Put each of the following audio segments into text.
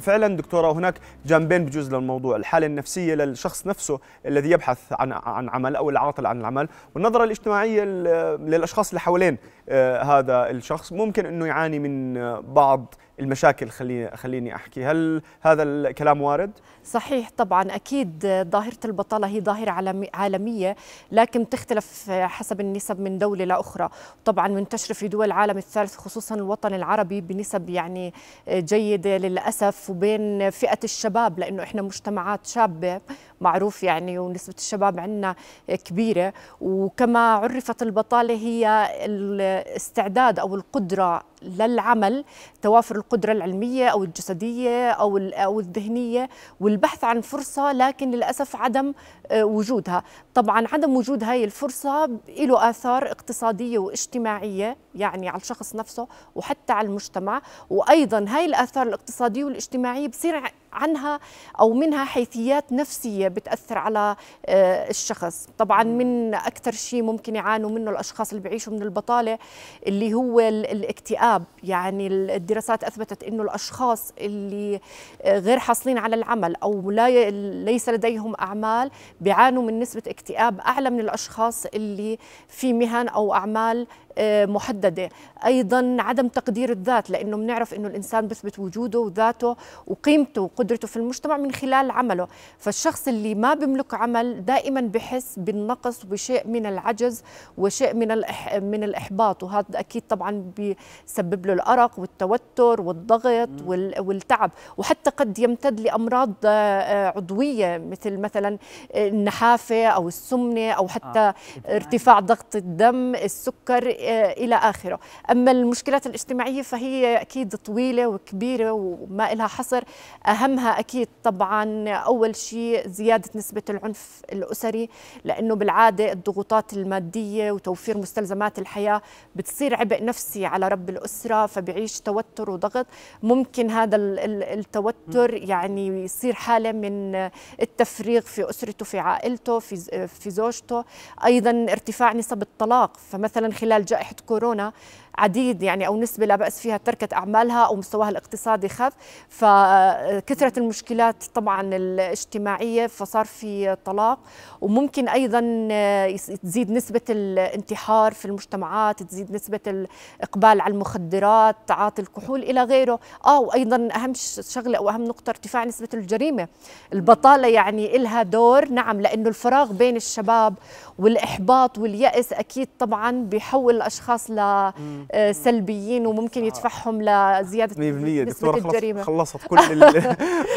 فعلا دكتوره هناك جانبين بجوز للموضوع الحاله النفسيه للشخص نفسه الذي يبحث عن عن عمل او العاطل عن العمل والنظره الاجتماعيه للاشخاص اللي حوالين آه، هذا الشخص ممكن انه يعاني من آه، بعض المشاكل خليني خليني احكي هل هذا الكلام وارد صحيح طبعا اكيد ظاهره البطاله هي ظاهره عالميه لكن تختلف حسب النسب من دوله لاخرى طبعا منتشره في دول العالم الثالث خصوصا الوطن العربي بنسب يعني جيده للاسف وبين فئه الشباب لانه احنا مجتمعات شابه معروف يعني ونسبة الشباب عندنا كبيرة وكما عرفت البطالة هي الاستعداد أو القدرة للعمل توافر القدرة العلمية أو الجسدية أو أو الذهنية والبحث عن فرصة لكن للأسف عدم آه، وجودها طبعا عدم وجود هاي الفرصة له آثار اقتصادية واجتماعية يعني على الشخص نفسه وحتى على المجتمع وأيضا هاي الآثار الاقتصادية والاجتماعية بصير عنها او منها حيثيات نفسيه بتاثر على آه، الشخص طبعا من اكثر شيء ممكن يعانوا منه الاشخاص اللي بيعيشوا من البطاله اللي هو الاكتئاب يعني الدراسات اثبتت انه الاشخاص اللي آه، غير حاصلين على العمل او لا ليس لديهم اعمال بيعانوا من نسبه اكتئاب اعلى من الاشخاص اللي في مهن او اعمال آه، محدده ايضا عدم تقدير الذات لانه بنعرف انه الانسان بثبت وجوده وذاته وقيمته وقدرته في المجتمع من خلال عمله فالشخص اللي ما بيملك عمل دائما بحس بالنقص وبشيء من العجز وشيء من من الاحباط وهذا اكيد طبعا بيسبب له الارق والتوتر والضغط والتعب وحتى قد يمتد لامراض آه، عضويه مثل مثلا النحافه او السمنه او حتى آه. ارتفاع ضغط الدم السكر آه، إلى آخره أما المشكلات الاجتماعية فهي أكيد طويلة وكبيرة وما إلها حصر أهمها أكيد طبعا أول شيء زيادة نسبة العنف الأسري لأنه بالعادة الضغوطات المادية وتوفير مستلزمات الحياة بتصير عبء نفسي على رب الأسرة فبيعيش توتر وضغط ممكن هذا التوتر يعني يصير حالة من التفريغ في أسرته في عائلته في زوجته أيضا ارتفاع نسب الطلاق فمثلا خلال جائحة كورونا عديد يعني او نسبه لا باس فيها تركت اعمالها او مستواها الاقتصادي خف فكثرت المشكلات طبعا الاجتماعيه فصار في طلاق وممكن ايضا تزيد نسبه الانتحار في المجتمعات تزيد نسبه الاقبال على المخدرات تعاطي الكحول الى غيره اه وايضا اهم شغله او اهم نقطه ارتفاع نسبه الجريمه البطاله يعني إلها دور نعم لانه الفراغ بين الشباب والاحباط والياس اكيد طبعا بيحول الاشخاص ل آه، سلبيين وممكن يدفعهم لزياده 100% دكتوره الجريمة. خلصت كل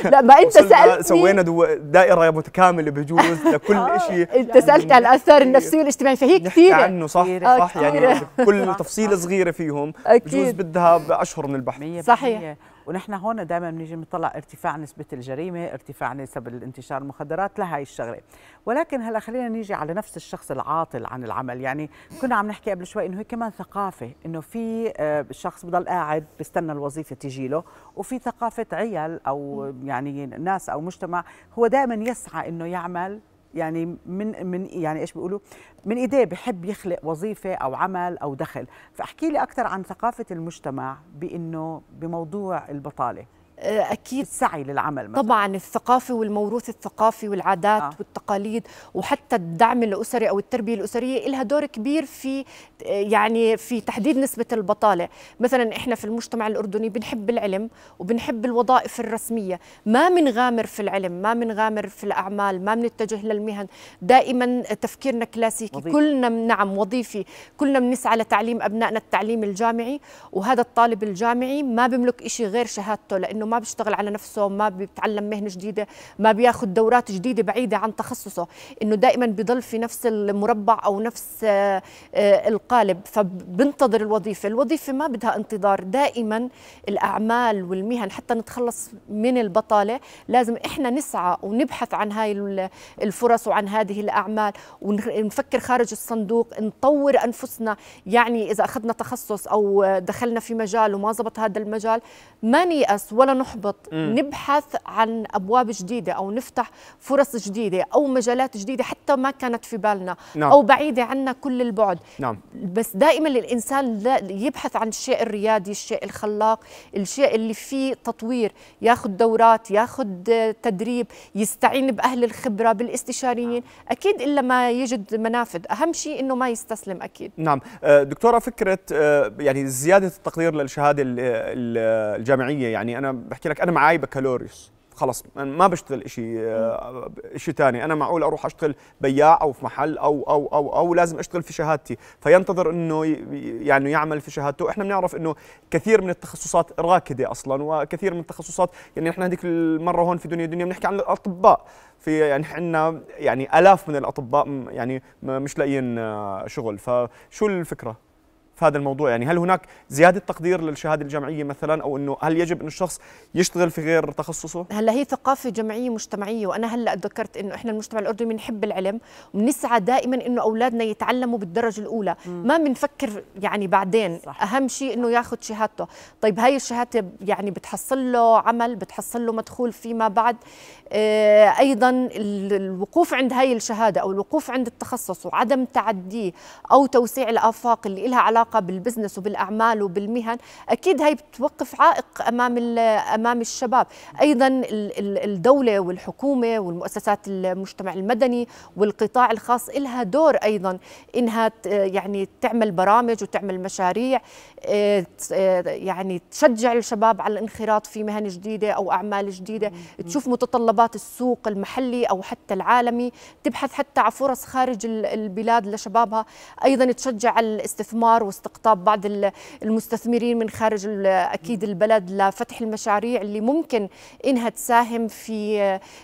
لا ما انت سالتني سوينا دائره متكامله بجوز لكل آه، شيء انت سالت يعني عن الاثار النفسيه والاجتماعيه فهي كثيره عنه صح صح آه، يعني كل تفصيله صغيره فيهم بجوز بدها اشهر من البحث صحيح ونحن هون دائما بنيجي بنطلع ارتفاع نسبه الجريمه ارتفاع نسب الانتشار المخدرات لهي الشغله ولكن هلا خلينا نيجي على نفس الشخص العاطل عن العمل يعني كنا عم نحكي قبل شوي انه هي كمان ثقافه انه في آه، شخص بضل قاعد بستنى الوظيفه تجي له وفي ثقافه عيال او يعني ناس او مجتمع هو دائما يسعى انه يعمل يعني من من يعني ايش بيقولوا من ايديه بحب يخلق وظيفه او عمل او دخل فاحكي لي اكثر عن ثقافه المجتمع بانه بموضوع البطاله آه، اكيد سعي للعمل مثلا. طبعا الثقافه والموروث الثقافي والعادات آه. والتقاليد وحتى الدعم الاسري او التربيه الاسريه لها دور كبير في آه، يعني في تحديد نسبه البطاله مثلا احنا في المجتمع الاردني بنحب العلم وبنحب الوظائف الرسميه ما بنغامر في العلم ما بنغامر في الاعمال ما بنتجه للمهن دائما تفكيرنا كلاسيكي وظيفة. كلنا نعم وظيفي كلنا بنسعى لتعليم ابنائنا التعليم الجامعي وهذا الطالب الجامعي ما بيملك شيء غير شهادته لانه ما بيشتغل على نفسه ما بيتعلم مهنه جديده ما بياخذ دورات جديده بعيده عن تخصصه انه دائما بضل في نفس المربع او نفس آه، القالب فبنتظر الوظيفه الوظيفه ما بدها انتظار دائما الاعمال والمهن حتى نتخلص من البطاله لازم احنا نسعى ونبحث عن هاي الفرص وعن هذه الاعمال ونفكر خارج الصندوق نطور انفسنا يعني اذا اخذنا تخصص او دخلنا في مجال وما زبط هذا المجال ما نيأس ولا مرة نحبط م. نبحث عن أبواب جديدة أو نفتح فرص جديدة أو مجالات جديدة حتى ما كانت في بالنا نعم. أو بعيدة عنا كل البعد نعم. بس دائما الإنسان يبحث عن الشيء الريادي الشيء الخلاق الشيء اللي فيه تطوير ياخذ دورات ياخذ تدريب يستعين بأهل الخبرة بالاستشاريين أكيد إلا ما يجد منافذ أهم شيء أنه ما يستسلم أكيد نعم آه، دكتورة فكرة آه، يعني زيادة التقدير للشهادة الجامعية يعني أنا بحكي لك انا معي بكالوريوس خلص ما بشتغل شيء آه، شيء ثاني انا معقول اروح اشتغل بياع او في محل او او او او لازم اشتغل في شهادتي فينتظر انه يعني يعمل في شهادته احنا بنعرف انه كثير من التخصصات راكده اصلا وكثير من التخصصات يعني احنا هذيك المره هون في دنيا دنيا بنحكي عن الاطباء في يعني عندنا يعني الاف من الاطباء يعني مش لاقيين آه، شغل فشو الفكره في هذا الموضوع يعني هل هناك زياده تقدير للشهاده الجامعيه مثلا او انه هل يجب انه الشخص يشتغل في غير تخصصه هلا هي ثقافه جمعيه مجتمعيه وانا هلا ذكرت انه احنا المجتمع الاردني بنحب العلم وبنسعى دائما انه اولادنا يتعلموا بالدرجه الاولى م. ما بنفكر يعني بعدين صح. اهم شيء انه ياخذ شهادته طيب هاي الشهاده يعني بتحصل له عمل بتحصل له مدخول فيما بعد آه، ايضا الوقوف عند هاي الشهاده او الوقوف عند التخصص وعدم تعديه او توسيع الافاق اللي لها علاقه علاقه بالبزنس وبالاعمال وبالمهن اكيد هي بتوقف عائق امام امام الشباب ايضا الدوله والحكومه والمؤسسات المجتمع المدني والقطاع الخاص لها دور ايضا انها يعني تعمل برامج وتعمل مشاريع آه، آه، يعني تشجع الشباب على الانخراط في مهن جديده او اعمال جديده تشوف متطلبات السوق المحلي او حتى العالمي تبحث حتى عن فرص خارج البلاد لشبابها ايضا تشجع الاستثمار استقطاب بعض المستثمرين من خارج اكيد البلد لفتح المشاريع اللي ممكن انها تساهم في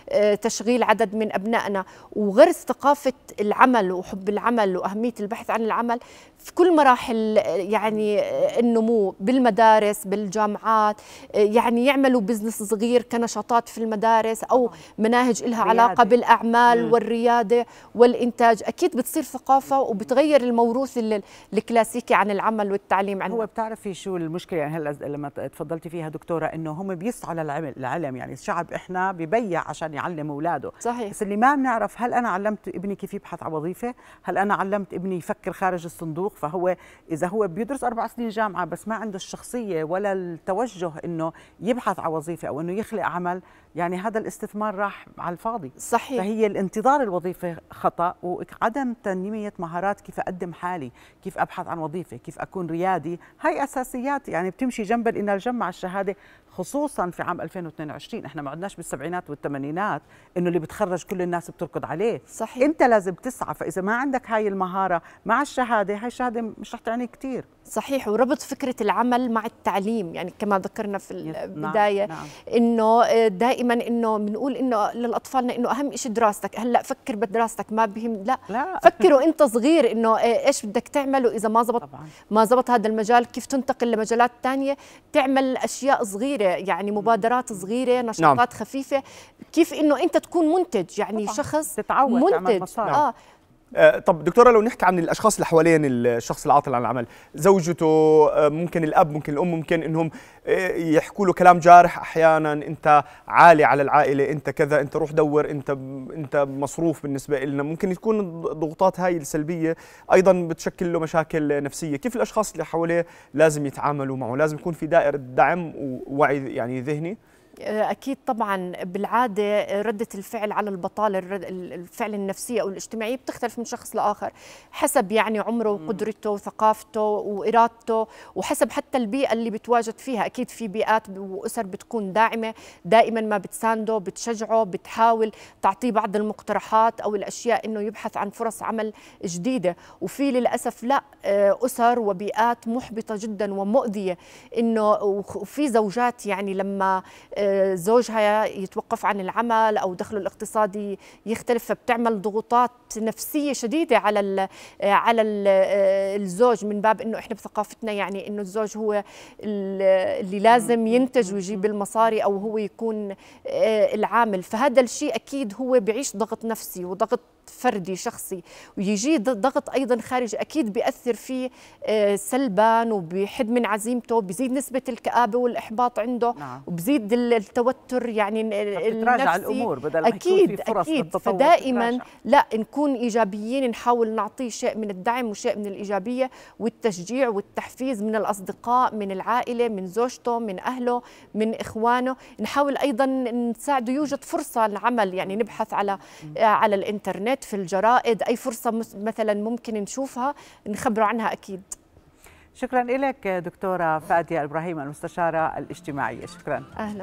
آه، تشغيل عدد من ابنائنا وغرس ثقافه العمل وحب العمل واهميه البحث عن العمل في كل مراحل يعني النمو بالمدارس بالجامعات يعني يعملوا بزنس صغير كنشاطات في المدارس او آه. مناهج لها علاقه بالاعمال مم. والرياده والانتاج اكيد بتصير ثقافه وبتغير الموروث الكلاسيكي عن العمل والتعليم عنه هو بتعرفي شو المشكله يعني هلا لما تفضلتي فيها دكتوره انه هم بيسعوا للعلم يعني الشعب احنا ببيع عشان يعلم اولاده صحيح بس اللي ما بنعرف هل انا علمت ابني كيف يبحث عن وظيفه هل انا علمت ابني يفكر خارج الصندوق فهو اذا هو بيدرس اربع سنين جامعه بس ما عنده الشخصيه ولا التوجه انه يبحث عن وظيفه او انه يخلق عمل يعني هذا الاستثمار راح على الفاضي صحيح فهي الانتظار الوظيفة خطأ وعدم تنمية مهارات كيف أقدم حالي كيف أبحث عن وظيفة كيف أكون ريادي هاي أساسيات يعني بتمشي جنب الإنالجم مع الشهادة خصوصا في عام 2022 احنا ما عدناش بالسبعينات والثمانينات انه اللي بتخرج كل الناس بتركض عليه صحيح انت لازم تسعى فاذا ما عندك هاي المهاره مع الشهاده هاي الشهاده مش رح تعني كثير صحيح وربط فكره العمل مع التعليم يعني كما ذكرنا في نعم، البدايه نعم. نعم. انه دائما دائما انه بنقول انه للاطفالنا انه اهم شيء دراستك هلا فكر بدراستك ما بهم لا, لا. فكر وانت صغير انه إيه، ايش بدك تعمل واذا ما زبط طبعاً. ما زبط هذا المجال كيف تنتقل لمجالات ثانيه تعمل اشياء صغيره يعني مبادرات صغيره نعم. نشاطات نعم. خفيفه كيف انه انت تكون منتج يعني طبعاً. شخص تتعود منتج تعمل مصاري. اه آه، طب دكتوره لو نحكي عن الاشخاص اللي حوالين الشخص العاطل عن العمل زوجته آه، ممكن الاب ممكن الام ممكن انهم آه، يحكوا له كلام جارح احيانا انت عالي على العائله انت كذا انت روح دور انت انت مصروف بالنسبه لنا ممكن تكون الضغوطات هاي السلبيه ايضا بتشكل له مشاكل نفسيه كيف الاشخاص اللي حواليه لازم يتعاملوا معه لازم يكون في دائره دعم ووعي يعني ذهني أكيد طبعا بالعادة ردة الفعل على البطالة الفعل النفسية أو الاجتماعية بتختلف من شخص لآخر حسب يعني عمره وقدرته وثقافته وإرادته وحسب حتى البيئة اللي بتواجد فيها أكيد في بيئات وأسر بتكون داعمة دائما ما بتسانده بتشجعه بتحاول تعطيه بعض المقترحات أو الأشياء أنه يبحث عن فرص عمل جديدة وفي للأسف لا آه، أسر وبيئات محبطة جدا ومؤذية أنه وفي زوجات يعني لما آه، زوجها يتوقف عن العمل او دخله الاقتصادي يختلف فبتعمل ضغوطات نفسيه شديده على على الزوج من باب انه احنا بثقافتنا يعني انه الزوج هو اللي لازم ينتج ويجيب المصاري او هو يكون آه، العامل فهذا الشيء اكيد هو بيعيش ضغط نفسي وضغط فردي شخصي ويجي ضغط ايضا خارجي اكيد بياثر فيه آه، سلبا وبيحد من عزيمته بزيد نسبه الكابه والاحباط عنده نعم. وبزيد التوتر يعني النفسي الامور بدل ما اكيد في فرص اكيد فدائما لا نكون ايجابيين نحاول نعطيه شيء من الدعم وشيء من الايجابيه والتشجيع والتحفيز من الاصدقاء من العائله من زوجته من اهله من اخوانه نحاول ايضا نساعده يوجد فرصه لعمل يعني نبحث على آه، على الانترنت بالإنترنت في الجرائد أي فرصة مثلا ممكن نشوفها نخبروا عنها أكيد شكرا لك دكتورة فادية إبراهيم المستشارة الاجتماعية شكرا أهلا